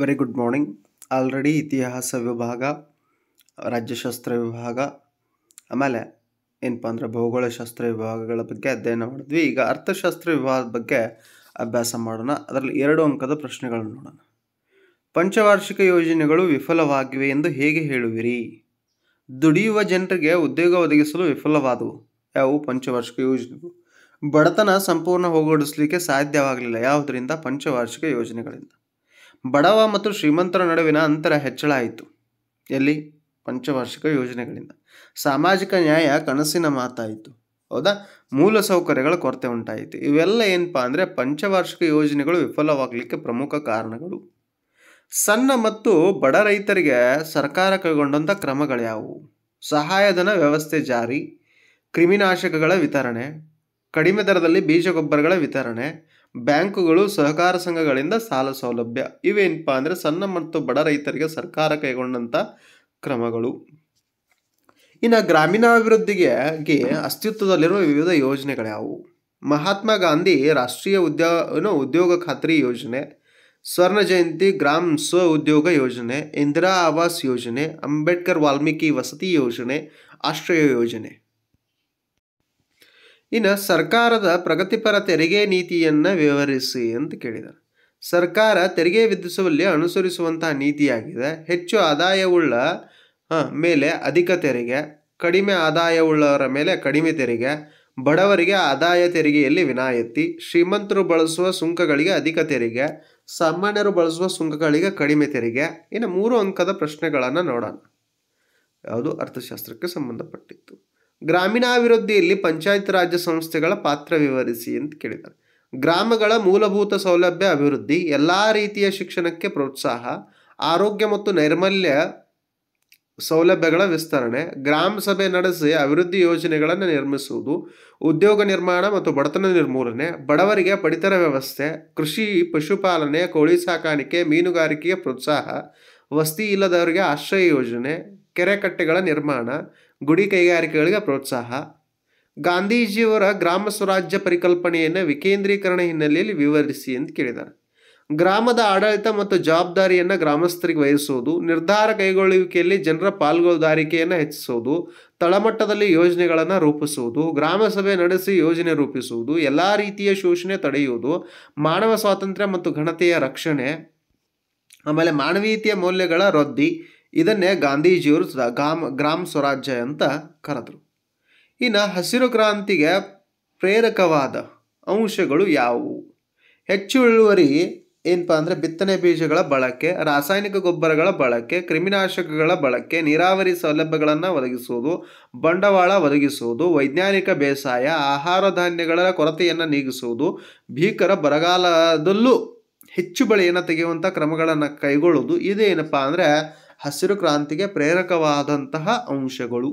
very good morning already ಇತಿಹಾಸ ವಿಭಾಗ ರಾಜ್ಯಶಾಸ್ತ್ರ ವಿಭಾಗ ಆಮೇಲೆ ಏನಪ್ಪ ಅಂದರೆ ಭೌಗೋಳಶಾಸ್ತ್ರ ವಿಭಾಗಗಳ ಬಗ್ಗೆ ಅಧ್ಯಯನ ಮಾಡಿದ್ವಿ ಈಗ ಅರ್ಥಶಾಸ್ತ್ರ ವಿಭಾಗದ ಬಗ್ಗೆ ಅಭ್ಯಾಸ ಮಾಡೋಣ ಅದರಲ್ಲಿ ಎರಡು ಅಂಕದ ಪ್ರಶ್ನೆಗಳನ್ನು ನೋಡೋಣ ಪಂಚವಾರ್ಷಿಕ ಯೋಜನೆಗಳು ವಿಫಲವಾಗಿವೆ ಎಂದು ಹೇಗೆ ಹೇಳುವಿರಿ ದುಡಿಯುವ ಜನರಿಗೆ ಉದ್ಯೋಗ ಒದಗಿಸಲು ವಿಫಲವಾದವು ಯಾವು ಪಂಚವಾರ್ಷಿಕ ಯೋಜನೆಗಳು ಬಡತನ ಸಂಪೂರ್ಣ ಹೋಗಡಿಸಲಿಕ್ಕೆ ಸಾಧ್ಯವಾಗಲಿಲ್ಲ ಯಾವುದರಿಂದ ಪಂಚವಾರ್ಷಿಕ ಯೋಜನೆಗಳಿಂದ ಬಡವ ಮತ್ತು ಶ್ರೀಮಂತರ ನಡುವಿನ ಅಂತರ ಹೆಚ್ಚಳ ಆಯಿತು ಎಲ್ಲಿ ಪಂಚವಾರ್ಷಿಕ ಯೋಜನೆಗಳಿಂದ ಸಾಮಾಜಿಕ ನ್ಯಾಯ ಕನಸಿನ ಮಾತಾಯಿತು ಹೌದಾ ಮೂಲ ಸೌಕರ್ಯಗಳ ಕೊರತೆ ಉಂಟಾಯಿತು ಇವೆಲ್ಲ ಏನಪ್ಪ ಅಂದರೆ ಪಂಚವಾರ್ಷಿಕ ಯೋಜನೆಗಳು ವಿಫಲವಾಗಲಿಕ್ಕೆ ಪ್ರಮುಖ ಕಾರಣಗಳು ಸಣ್ಣ ಮತ್ತು ಬಡ ರೈತರಿಗೆ ಸರ್ಕಾರ ಕೈಗೊಂಡಂಥ ಯಾವುವು ಸಹಾಯಧನ ವ್ಯವಸ್ಥೆ ಜಾರಿ ಕ್ರಿಮಿನಾಶಕಗಳ ವಿತರಣೆ ಕಡಿಮೆ ದರದಲ್ಲಿ ಬೀಜ ಗೊಬ್ಬರಗಳ ವಿತರಣೆ ಬ್ಯಾಂಕುಗಳು ಸಹಕಾರ ಸಂಘಗಳಿಂದ ಸಾಲ ಸೌಲಭ್ಯ ಇವೇನಪ್ಪ ಅಂದರೆ ಸಣ್ಣ ಮತ್ತು ಬಡ ರೈತರಿಗೆ ಸರ್ಕಾರ ಕೈಗೊಂಡಂಥ ಕ್ರಮಗಳು ಇನ್ನು ಗ್ರಾಮೀಣಾಭಿವೃದ್ಧಿಗೆ ಅಸ್ತಿತ್ವದಲ್ಲಿರುವ ವಿವಿಧ ಯೋಜನೆಗಳ್ಯಾವು ಮಹಾತ್ಮ ಗಾಂಧಿ ರಾಷ್ಟ್ರೀಯ ಉದ್ಯೋಗ ಉದ್ಯೋಗ ಖಾತ್ರಿ ಯೋಜನೆ ಸ್ವರ್ಣ ಜಯಂತಿ ಗ್ರಾಮ್ ಸ್ವ ಉದ್ಯೋಗ ಯೋಜನೆ ಇಂದಿರಾ ಆವಾಸ್ ಯೋಜನೆ ಅಂಬೇಡ್ಕರ್ ವಾಲ್ಮೀಕಿ ವಸತಿ ಯೋಜನೆ ಆಶ್ರಯ ಯೋಜನೆ ಇನ್ನು ಸರ್ಕಾರದ ಪ್ರಗತಿಪರ ತೆರಿಗೆ ನೀತಿಯನ್ನು ವಿವರಿಸಿ ಅಂತ ಕೇಳಿದ್ದಾರೆ ಸರ್ಕಾರ ತೆರಿಗೆ ವಿಧಿಸುವಲ್ಲಿ ಅನುಸರಿಸುವಂತಹ ನೀತಿಯಾಗಿದೆ ಹೆಚ್ಚು ಆದಾಯವುಳ್ಳ ಮೇಲೆ ಅಧಿಕ ತೆರಿಗೆ ಕಡಿಮೆ ಆದಾಯವುಳ್ಳವರ ಮೇಲೆ ಕಡಿಮೆ ತೆರಿಗೆ ಬಡವರಿಗೆ ಆದಾಯ ತೆರಿಗೆಯಲ್ಲಿ ವಿನಾಯಿತಿ ಶ್ರೀಮಂತರು ಬಳಸುವ ಸುಂಕಗಳಿಗೆ ಅಧಿಕ ತೆರಿಗೆ ಸಾಮಾನ್ಯರು ಬಳಸುವ ಸುಂಕಗಳಿಗೆ ಕಡಿಮೆ ತೆರಿಗೆ ಇನ್ನು ಮೂರು ಅಂಕದ ಪ್ರಶ್ನೆಗಳನ್ನು ನೋಡೋಣ ಯಾವುದು ಅರ್ಥಶಾಸ್ತ್ರಕ್ಕೆ ಸಂಬಂಧಪಟ್ಟಿತ್ತು ಗ್ರಾಮೀಣಾಭಿವೃದ್ಧಿಯಲ್ಲಿ ಪಂಚಾಯತ್ ರಾಜ್ಯ ಸಂಸ್ಥೆಗಳ ಪಾತ್ರ ವಿವರಿಸಿ ಅಂತ ಕೇಳಿದ್ದಾರೆ ಗ್ರಾಮಗಳ ಮೂಲಭೂತ ಸೌಲಭ್ಯ ಅಭಿವೃದ್ಧಿ ಎಲ್ಲ ರೀತಿಯ ಶಿಕ್ಷಣಕ್ಕೆ ಪ್ರೋತ್ಸಾಹ ಆರೋಗ್ಯ ಮತ್ತು ನೈರ್ಮಲ್ಯ ಸೌಲಭ್ಯಗಳ ವಿಸ್ತರಣೆ ಗ್ರಾಮ ಸಭೆ ನಡೆಸಿ ಅಭಿವೃದ್ಧಿ ಯೋಜನೆಗಳನ್ನು ನಿರ್ಮಿಸುವುದು ಉದ್ಯೋಗ ನಿರ್ಮಾಣ ಮತ್ತು ಬಡತನ ನಿರ್ಮೂಲನೆ ಬಡವರಿಗೆ ಪಡಿತರ ವ್ಯವಸ್ಥೆ ಕೃಷಿ ಪಶುಪಾಲನೆ ಕೋಳಿ ಸಾಕಾಣಿಕೆ ಮೀನುಗಾರಿಕೆಗೆ ಪ್ರೋತ್ಸಾಹ ವಸ್ತಿ ಇಲ್ಲದವರಿಗೆ ಆಶ್ರಯ ಯೋಜನೆ ಕಟ್ಟೆಗಳ ನಿರ್ಮಾಣ ಗುಡಿ ಕೈಗಾರಿಕೆಗಳಿಗೆ ಪ್ರೋತ್ಸಾಹ ಗಾಂಧೀಜಿಯವರ ಗ್ರಾಮ ಸ್ವರಾಜ್ಯ ಪರಿಕಲ್ಪನೆಯನ್ನು ವಿಕೇಂದ್ರೀಕರಣ ಹಿನ್ನೆಲೆಯಲ್ಲಿ ವಿವರಿಸಿ ಎಂದು ಕೇಳಿದ್ದಾರೆ ಗ್ರಾಮದ ಆಡಳಿತ ಮತ್ತು ಜವಾಬ್ದಾರಿಯನ್ನು ಗ್ರಾಮಸ್ಥರಿಗೆ ವಹಿಸುವುದು ನಿರ್ಧಾರ ಕೈಗೊಳ್ಳುವಿಕೆಯಲ್ಲಿ ಜನರ ಪಾಲ್ಗೊಳ್ಳುದಾರಿಕೆಯನ್ನು ಹೆಚ್ಚಿಸುವುದು ತಳಮಟ್ಟದಲ್ಲಿ ಯೋಜನೆಗಳನ್ನು ರೂಪಿಸುವುದು ಗ್ರಾಮ ಸಭೆ ನಡೆಸಿ ಯೋಜನೆ ರೂಪಿಸುವುದು ಎಲ್ಲ ರೀತಿಯ ಶೋಷಣೆ ತಡೆಯುವುದು ಮಾನವ ಸ್ವಾತಂತ್ರ್ಯ ಮತ್ತು ಘನತೆಯ ರಕ್ಷಣೆ ಆಮೇಲೆ ಮಾನವೀಯತೆಯ ಮೌಲ್ಯಗಳ ವೃದ್ಧಿ ಇದನ್ನೇ ಗಾಂಧೀಜಿಯವರು ಗ್ರಾಮ್ ಗ್ರಾಮ ಸ್ವರಾಜ್ಯ ಅಂತ ಕರೆದರು ಇನ್ನು ಹಸಿರು ಕ್ರಾಂತಿಗೆ ಪ್ರೇರಕವಾದ ಅಂಶಗಳು ಯಾವುವು ಹೆಚ್ಚು ಇಳುವರಿ ಏನಪ್ಪ ಅಂದರೆ ಬಿತ್ತನೆ ಬೀಜಗಳ ಬಳಕೆ ರಾಸಾಯನಿಕ ಗೊಬ್ಬರಗಳ ಬಳಕೆ ಕ್ರಿಮಿನಾಶಕಗಳ ಬಳಕೆ ನೀರಾವರಿ ಸೌಲಭ್ಯಗಳನ್ನು ಒದಗಿಸುವುದು ಬಂಡವಾಳ ಒದಗಿಸುವುದು ವೈಜ್ಞಾನಿಕ ಬೇಸಾಯ ಆಹಾರ ಧಾನ್ಯಗಳ ಕೊರತೆಯನ್ನು ನೀಗಿಸುವುದು ಭೀಕರ ಬರಗಾಲದಲ್ಲೂ ಹೆಚ್ಚು ಬೆಳೆಯನ್ನು ತೆಗೆಯುವಂಥ ಕ್ರಮಗಳನ್ನು ಕೈಗೊಳ್ಳುವುದು ಇದೇನಪ್ಪ ಅಂದರೆ ಹಸಿರು ಕ್ರಾಂತಿಗೆ ಪ್ರೇರಕವಾದಂತಹ ಅಂಶಗಳು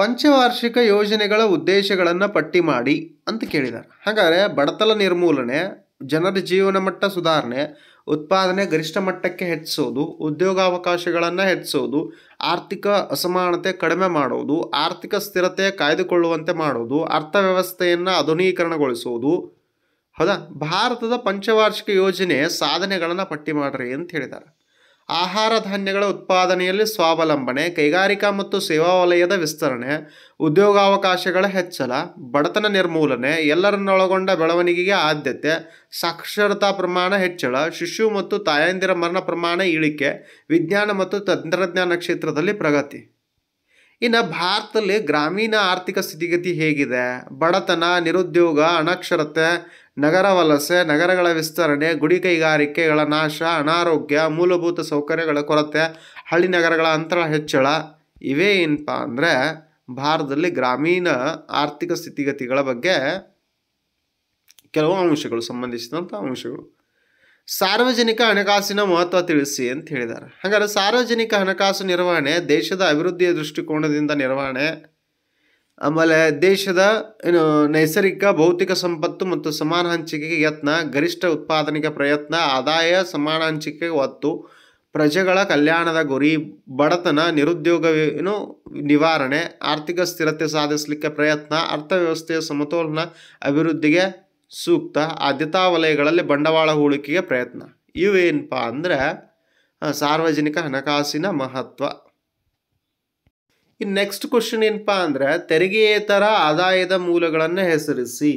ಪಂಚವಾರ್ಷಿಕ ಯೋಜನೆಗಳ ಉದ್ದೇಶಗಳನ್ನು ಪಟ್ಟಿ ಮಾಡಿ ಅಂತ ಕೇಳಿದ್ದಾರೆ ಹಾಗಾದರೆ ಬಡತನ ನಿರ್ಮೂಲನೆ ಜನರ ಜೀವನ ಮಟ್ಟ ಸುಧಾರಣೆ ಉತ್ಪಾದನೆ ಗರಿಷ್ಠ ಮಟ್ಟಕ್ಕೆ ಹೆಚ್ಚಿಸೋದು ಉದ್ಯೋಗಾವಕಾಶಗಳನ್ನು ಹೆಚ್ಚಿಸೋದು ಆರ್ಥಿಕ ಅಸಮಾನತೆ ಕಡಿಮೆ ಮಾಡೋದು ಆರ್ಥಿಕ ಸ್ಥಿರತೆ ಕಾಯ್ದುಕೊಳ್ಳುವಂತೆ ಮಾಡೋದು ಅರ್ಥವ್ಯವಸ್ಥೆಯನ್ನು ಆಧುನೀಕರಣಗೊಳಿಸೋದು ಹೌದಾ ಭಾರತದ ಪಂಚವಾರ್ಷಿಕ ಯೋಜನೆ ಸಾಧನೆಗಳನ್ನು ಪಟ್ಟಿ ಮಾಡ್ರಿ ಅಂತ ಹೇಳಿದ್ದಾರೆ ಆಹಾರ ಧಾನ್ಯಗಳ ಉತ್ಪಾದನೆಯಲ್ಲಿ ಸ್ವಾವಲಂಬನೆ ಕೈಗಾರಿಕಾ ಮತ್ತು ಸೇವಾ ವಲಯದ ವಿಸ್ತರಣೆ ಉದ್ಯೋಗಾವಕಾಶಗಳ ಹೆಚ್ಚಳ ಬಡತನ ನಿರ್ಮೂಲನೆ ಎಲ್ಲರನ್ನೊಳಗೊಂಡ ಬೆಳವಣಿಗೆಗೆ ಆದ್ಯತೆ ಸಾಕ್ಷರತಾ ಪ್ರಮಾಣ ಹೆಚ್ಚಳ ಶಿಶು ಮತ್ತು ತಾಯಂದಿರ ಮರಣ ಪ್ರಮಾಣ ಇಳಿಕೆ ವಿಜ್ಞಾನ ಮತ್ತು ತಂತ್ರಜ್ಞಾನ ಕ್ಷೇತ್ರದಲ್ಲಿ ಪ್ರಗತಿ ಇನ್ನು ಭಾರತದಲ್ಲಿ ಗ್ರಾಮೀಣ ಆರ್ಥಿಕ ಸ್ಥಿತಿಗತಿ ಹೇಗಿದೆ ಬಡತನ ನಿರುದ್ಯೋಗ ಅನಕ್ಷರತೆ ನಗರ ವಲಸೆ ನಗರಗಳ ವಿಸ್ತರಣೆ ಗುಡಿ ಕೈಗಾರಿಕೆಗಳ ನಾಶ ಅನಾರೋಗ್ಯ ಮೂಲಭೂತ ಸೌಕರ್ಯಗಳ ಕೊರತೆ ಹಳ್ಳಿ ನಗರಗಳ ಅಂತರ ಹೆಚ್ಚಳ ಇವೇ ಏನಪ್ಪ ಅಂದರೆ ಭಾರತದಲ್ಲಿ ಗ್ರಾಮೀಣ ಆರ್ಥಿಕ ಸ್ಥಿತಿಗತಿಗಳ ಬಗ್ಗೆ ಕೆಲವು ಅಂಶಗಳು ಸಂಬಂಧಿಸಿದಂಥ ಅಂಶಗಳು ಸಾರ್ವಜನಿಕ ಹಣಕಾಸಿನ ಮಹತ್ವ ತಿಳಿಸಿ ಅಂತ ಹೇಳಿದ್ದಾರೆ ಹಾಗಾದರೆ ಸಾರ್ವಜನಿಕ ಹಣಕಾಸು ನಿರ್ವಹಣೆ ದೇಶದ ಅಭಿವೃದ್ಧಿಯ ದೃಷ್ಟಿಕೋನದಿಂದ ನಿರ್ವಹಣೆ ಆಮೇಲೆ ದೇಶದ ಏನು ನೈಸರ್ಗಿಕ ಭೌತಿಕ ಸಂಪತ್ತು ಮತ್ತು ಸಮಾನ ಹಂಚಿಕೆಗೆ ಯತ್ನ ಗರಿಷ್ಠ ಉತ್ಪಾದನೆಗೆ ಪ್ರಯತ್ನ ಆದಾಯ ಸಮಾನ ಹಂಚಿಕೆ ಒತ್ತು ಪ್ರಜೆಗಳ ಕಲ್ಯಾಣದ ಗುರಿ ಬಡತನ ನಿರುದ್ಯೋಗ ಏನು ನಿವಾರಣೆ ಆರ್ಥಿಕ ಸ್ಥಿರತೆ ಸಾಧಿಸಲಿಕ್ಕೆ ಪ್ರಯತ್ನ ಅರ್ಥವ್ಯವಸ್ಥೆಯ ಸಮತೋಲನ ಅಭಿವೃದ್ಧಿಗೆ ಸೂಕ್ತ ಆದ್ಯತಾ ವಲಯಗಳಲ್ಲಿ ಬಂಡವಾಳ ಹೂಡಿಕೆಗೆ ಪ್ರಯತ್ನ ಇವೇನಪ್ಪ ಅಂದರೆ ಸಾರ್ವಜನಿಕ ಹಣಕಾಸಿನ ಮಹತ್ವ ಇನ್ನು ನೆಕ್ಸ್ಟ್ ಕ್ವಶನ್ ಏನಪ್ಪ ಅಂದರೆ ತೆರಿಗೆಯೇತರ ಆದಾಯದ ಮೂಲಗಳನ್ನು ಹೆಸರಿಸಿ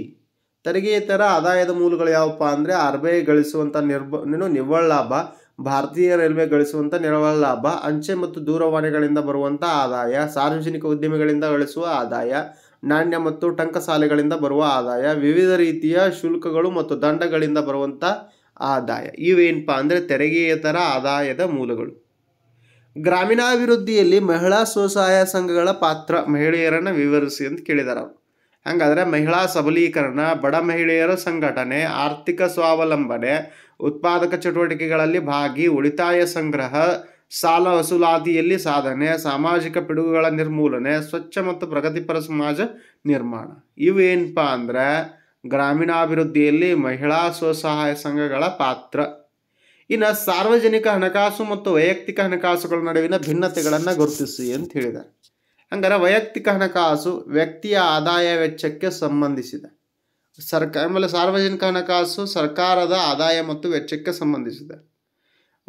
ತೆರಿಗೆಯೇತರ ಆದಾಯದ ಮೂಲಗಳು ಯಾವಪ್ಪ ಅಂದರೆ ಆರ್ ಬಿ ಐ ಗಳಿಸುವಂಥ ನಿರ್ಬ ನಿವ್ವಳ ಲಾಭ ಭಾರತೀಯ ರೈಲ್ವೆ ಗಳಿಸುವಂಥ ನಿವ್ವಳ ಲಾಭ ಅಂಚೆ ಮತ್ತು ದೂರವಾಣಿಗಳಿಂದ ಬರುವಂಥ ಆದಾಯ ಸಾರ್ವಜನಿಕ ಉದ್ಯಮಿಗಳಿಂದ ಗಳಿಸುವ ಆದಾಯ ನಾಣ್ಯ ಮತ್ತು ಸಾಲೆಗಳಿಂದ ಬರುವ ಆದಾಯ ವಿವಿಧ ರೀತಿಯ ಶುಲ್ಕಗಳು ಮತ್ತು ದಂಡಗಳಿಂದ ಬರುವಂಥ ಆದಾಯ ಇವೇನಪ್ಪ ಅಂದರೆ ತೆರಿಗೆಯೇತರ ಆದಾಯದ ಮೂಲಗಳು ಗ್ರಾಮೀಣಾಭಿವೃದ್ಧಿಯಲ್ಲಿ ಮಹಿಳಾ ಸ್ವಸಹಾಯ ಸಂಘಗಳ ಪಾತ್ರ ಮಹಿಳೆಯರನ್ನು ವಿವರಿಸಿ ಅಂತ ಕೇಳಿದಾರೆ ಹಂಗಾದ್ರೆ ಮಹಿಳಾ ಸಬಲೀಕರಣ ಬಡ ಮಹಿಳೆಯರ ಸಂಘಟನೆ ಆರ್ಥಿಕ ಸ್ವಾವಲಂಬನೆ ಉತ್ಪಾದಕ ಚಟುವಟಿಕೆಗಳಲ್ಲಿ ಭಾಗಿ ಉಳಿತಾಯ ಸಂಗ್ರಹ ಸಾಲ ವಸೂಲಾದಿಯಲ್ಲಿ ಸಾಧನೆ ಸಾಮಾಜಿಕ ಪಿಡುಗುಗಳ ನಿರ್ಮೂಲನೆ ಸ್ವಚ್ಛ ಮತ್ತು ಪ್ರಗತಿಪರ ಸಮಾಜ ನಿರ್ಮಾಣ ಇವೇನಪ್ಪ ಅಂದ್ರೆ ಗ್ರಾಮೀಣಾಭಿವೃದ್ಧಿಯಲ್ಲಿ ಮಹಿಳಾ ಸ್ವಸಹಾಯ ಸಂಘಗಳ ಪಾತ್ರ ಇನ್ನು ಸಾರ್ವಜನಿಕ ಹಣಕಾಸು ಮತ್ತು ವೈಯಕ್ತಿಕ ಹಣಕಾಸುಗಳ ನಡುವಿನ ಭಿನ್ನತೆಗಳನ್ನು ಗುರುತಿಸಿ ಅಂತ ಹೇಳಿದ್ದಾರೆ ಹಂಗಾರೆ ವೈಯಕ್ತಿಕ ಹಣಕಾಸು ವ್ಯಕ್ತಿಯ ಆದಾಯ ವೆಚ್ಚಕ್ಕೆ ಸಂಬಂಧಿಸಿದೆ ಸರ್ಕ ಆಮೇಲೆ ಸಾರ್ವಜನಿಕ ಹಣಕಾಸು ಸರ್ಕಾರದ ಆದಾಯ ಮತ್ತು ವೆಚ್ಚಕ್ಕೆ ಸಂಬಂಧಿಸಿದೆ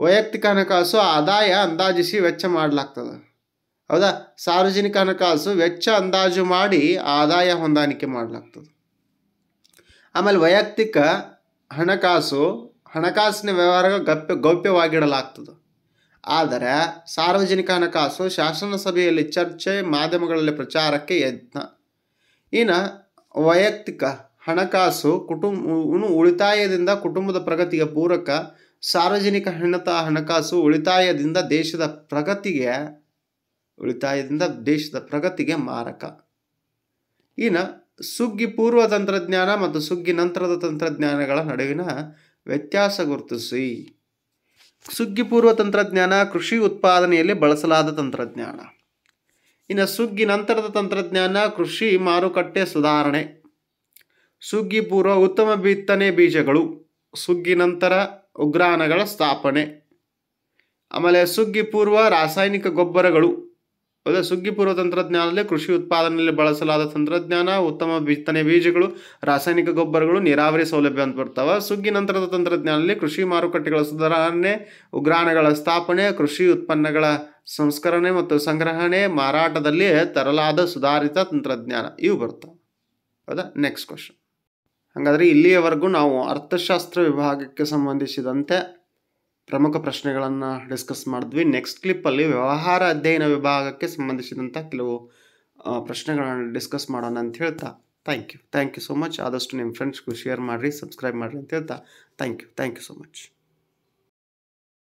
ವೈಯಕ್ತಿಕ ಹಣಕಾಸು ಆದಾಯ ಅಂದಾಜಿಸಿ ವೆಚ್ಚ ಮಾಡಲಾಗ್ತದೆ ಹೌದಾ ಸಾರ್ವಜನಿಕ ಹಣಕಾಸು ವೆಚ್ಚ ಅಂದಾಜು ಮಾಡಿ ಆದಾಯ ಹೊಂದಾಣಿಕೆ ಮಾಡಲಾಗ್ತದೆ ಆಮೇಲೆ ವೈಯಕ್ತಿಕ ಹಣಕಾಸು ಹಣಕಾಸಿನ ವ್ಯವಹಾರ ಗಪ್ಯ ಗೌಪ್ಯವಾಗಿಡಲಾಗ್ತದೆ ಆದರೆ ಸಾರ್ವಜನಿಕ ಹಣಕಾಸು ಶಾಸನ ಸಭೆಯಲ್ಲಿ ಚರ್ಚೆ ಮಾಧ್ಯಮಗಳಲ್ಲಿ ಪ್ರಚಾರಕ್ಕೆ ಯತ್ನ ಇನ್ನು ವೈಯಕ್ತಿಕ ಹಣಕಾಸು ಕುಟುಂಬ ಇನ್ನು ಉಳಿತಾಯದಿಂದ ಕುಟುಂಬದ ಪ್ರಗತಿಗೆ ಪೂರಕ ಸಾರ್ವಜನಿಕ ಹಣತ ಹಣಕಾಸು ಉಳಿತಾಯದಿಂದ ದೇಶದ ಪ್ರಗತಿಗೆ ಉಳಿತಾಯದಿಂದ ದೇಶದ ಪ್ರಗತಿಗೆ ಮಾರಕ ಇನ್ನು ಸುಗ್ಗಿ ಪೂರ್ವ ತಂತ್ರಜ್ಞಾನ ಮತ್ತು ಸುಗ್ಗಿ ನಂತರದ ತಂತ್ರಜ್ಞಾನಗಳ ನಡುವಿನ ವ್ಯತ್ಯಾಸ ಗುರುತಿಸಿ ಸುಗ್ಗಿಪೂರ್ವ ತಂತ್ರಜ್ಞಾನ ಕೃಷಿ ಉತ್ಪಾದನೆಯಲ್ಲಿ ಬಳಸಲಾದ ತಂತ್ರಜ್ಞಾನ ಇನ್ನು ಸುಗ್ಗಿ ನಂತರದ ತಂತ್ರಜ್ಞಾನ ಕೃಷಿ ಮಾರುಕಟ್ಟೆ ಸುಧಾರಣೆ ಸುಗ್ಗಿ ಪೂರ್ವ ಉತ್ತಮ ಬಿತ್ತನೆ ಬೀಜಗಳು ಸುಗ್ಗಿ ನಂತರ ಉಗ್ರಾಣಗಳ ಸ್ಥಾಪನೆ ಆಮೇಲೆ ಸುಗ್ಗಿ ಪೂರ್ವ ರಾಸಾಯನಿಕ ಗೊಬ್ಬರಗಳು ಹೌದಾ ಸುಗ್ಗಿ ಪೂರ್ವ ತಂತ್ರಜ್ಞಾನದಲ್ಲಿ ಕೃಷಿ ಉತ್ಪಾದನೆಯಲ್ಲಿ ಬಳಸಲಾದ ತಂತ್ರಜ್ಞಾನ ಉತ್ತಮ ಬಿತ್ತನೆ ಬೀಜಗಳು ರಾಸಾಯನಿಕ ಗೊಬ್ಬರಗಳು ನೀರಾವರಿ ಸೌಲಭ್ಯ ಅಂತ ಬರ್ತವೆ ಸುಗ್ಗಿ ನಂತರದ ತಂತ್ರಜ್ಞಾನದಲ್ಲಿ ಕೃಷಿ ಮಾರುಕಟ್ಟೆಗಳ ಸುಧಾರಣೆ ಉಗ್ರಾಣಗಳ ಸ್ಥಾಪನೆ ಕೃಷಿ ಉತ್ಪನ್ನಗಳ ಸಂಸ್ಕರಣೆ ಮತ್ತು ಸಂಗ್ರಹಣೆ ಮಾರಾಟದಲ್ಲಿ ತರಲಾದ ಸುಧಾರಿತ ತಂತ್ರಜ್ಞಾನ ಇವು ಬರ್ತವೆ ಹೌದಾ ನೆಕ್ಸ್ಟ್ ಕ್ವಶನ್ ಹಾಗಾದರೆ ಇಲ್ಲಿಯವರೆಗೂ ನಾವು ಅರ್ಥಶಾಸ್ತ್ರ ವಿಭಾಗಕ್ಕೆ ಸಂಬಂಧಿಸಿದಂತೆ ಪ್ರಮುಖ ಪ್ರಶ್ನೆಗಳನ್ನು ಡಿಸ್ಕಸ್ ಮಾಡಿದ್ವಿ ನೆಕ್ಸ್ಟ್ ಕ್ಲಿಪ್ಪಲ್ಲಿ ವ್ಯವಹಾರ ಅಧ್ಯಯನ ವಿಭಾಗಕ್ಕೆ ಸಂಬಂಧಿಸಿದಂಥ ಕೆಲವು ಪ್ರಶ್ನೆಗಳನ್ನು ಡಿಸ್ಕಸ್ ಮಾಡೋಣ ಅಂತ ಹೇಳ್ತಾ thank you thank you so much ಆದಷ್ಟು ನಿಮ್ಮ ಫ್ರೆಂಡ್ಸ್ಗೂ ಶೇರ್ ಮಾಡಿರಿ ಸಬ್ಸ್ಕ್ರೈಬ್ ಮಾಡಿರಿ ಅಂತ ಹೇಳ್ತಾ thank you thank you so much